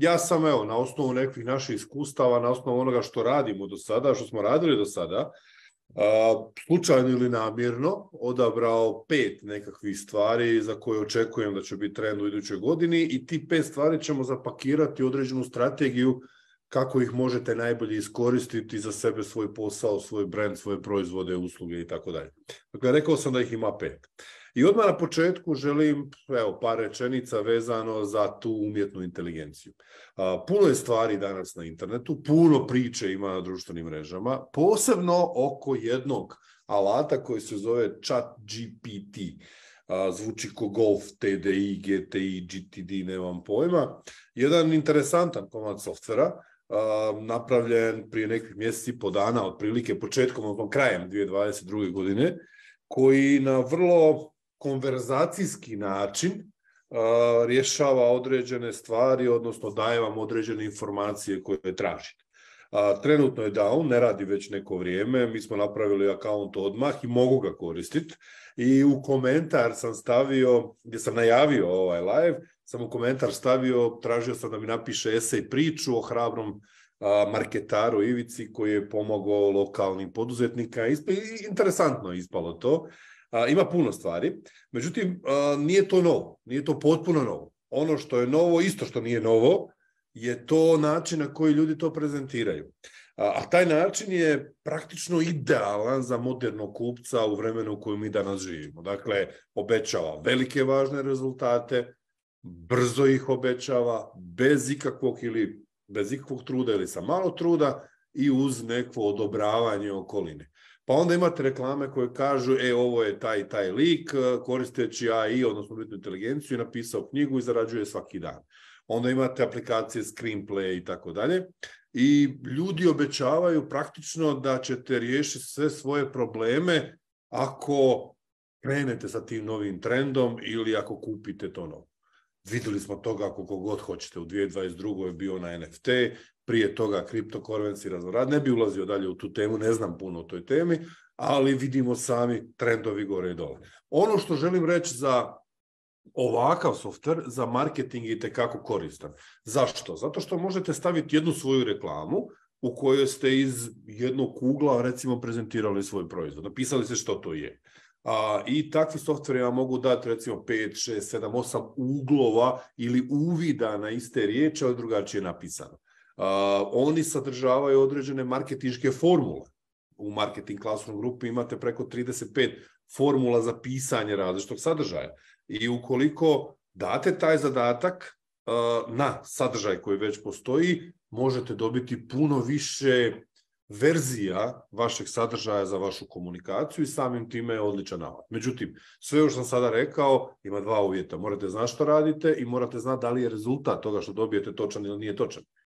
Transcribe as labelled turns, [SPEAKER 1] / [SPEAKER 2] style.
[SPEAKER 1] ja sam evo, na osnovu nekih naših iskustava, na osnovu onoga što radimo do sada, što smo radili do sada, slučajno ili namjerno odabrao pet nekakvih stvari za koje očekujem da će biti trend u idućoj godini i ti pet stvari ćemo zapakirati određenu strategiju kako ih možete najbolje iskoristiti za sebe, svoj posao, svoj brand, svoje proizvode, usluge i tako dalje. Dakle, rekao sam da ih ima pet. I odmah na početku želim evo, par rečenica vezano za tu umjetnu inteligenciju. Puno je stvari danas na internetu, puno priče ima na društvenim mrežama, posebno oko jednog alata koji se zove chat GPT. Zvuči ko Golf, TDI, GTI, GTD, nemam pojma. Jedan interesantan komad softvera, napravljen prije nekih mjeseci i po dana, otprilike početkom, odnosno krajem 2022. godine, koji na vrlo konverzacijski način rješava određene stvari, odnosno daje vam određene informacije koje tražite. Trenutno je down, ne radi već neko vrijeme, mi smo napravili akaunt odmah i mogu ga koristiti. I u komentar sam stavio, gdje sam najavio ovaj live, sam u komentar stavio, tražio sam da mi napiše esej priču o hrabrom marketaru Ivici koji je pomogao lokalnim poduzetnika. Interesantno je ispalo to ima puno stvari, međutim, nije to novo, nije to potpuno novo. Ono što je novo, isto što nije novo, je to način na koji ljudi to prezentiraju. A, a taj način je praktično idealan za modernog kupca u vremenu u kojem mi danas živimo. Dakle, obećava velike važne rezultate, brzo ih obećava, bez ikakvog ili bez ikakvog truda ili sa malo truda, i uz neko odobravanje okoline. Pa onda imate reklame koje kažu, e, ovo je taj taj lik, e, koristeći AI, odnosno umjetnu inteligenciju, je napisao knjigu i zarađuje svaki dan. Onda imate aplikacije Screenplay i tako dalje. I ljudi obećavaju praktično da ćete riješiti sve svoje probleme ako krenete sa tim novim trendom ili ako kupite to novo. Vidjeli smo toga koliko god hoćete. U 2022. je bio na NFT, prije toga kriptokorvenci razvorad. Ne bi ulazio dalje u tu temu, ne znam puno o toj temi, ali vidimo sami trendovi gore i dole. Ono što želim reći za ovakav softver za marketing je tekako koristan. Zašto? Zato što možete staviti jednu svoju reklamu u kojoj ste iz jednog kugla recimo prezentirali svoj proizvod. Napisali ste što to je. A, I takvi softveri vam mogu dati recimo 5, 6, 7, 8 uglova ili uvida na iste riječi, ali drugačije napisano oni sadržavaju određene marketinške formule. U marketing klasnom grupi imate preko 35 formula za pisanje različitog sadržaja. I ukoliko date taj zadatak na sadržaj koji već postoji, možete dobiti puno više verzija vašeg sadržaja za vašu komunikaciju i samim time je odličan alat. Međutim, sve što sam sada rekao ima dva uvjeta. Morate znati što radite i morate znati da li je rezultat toga što dobijete točan ili nije točan.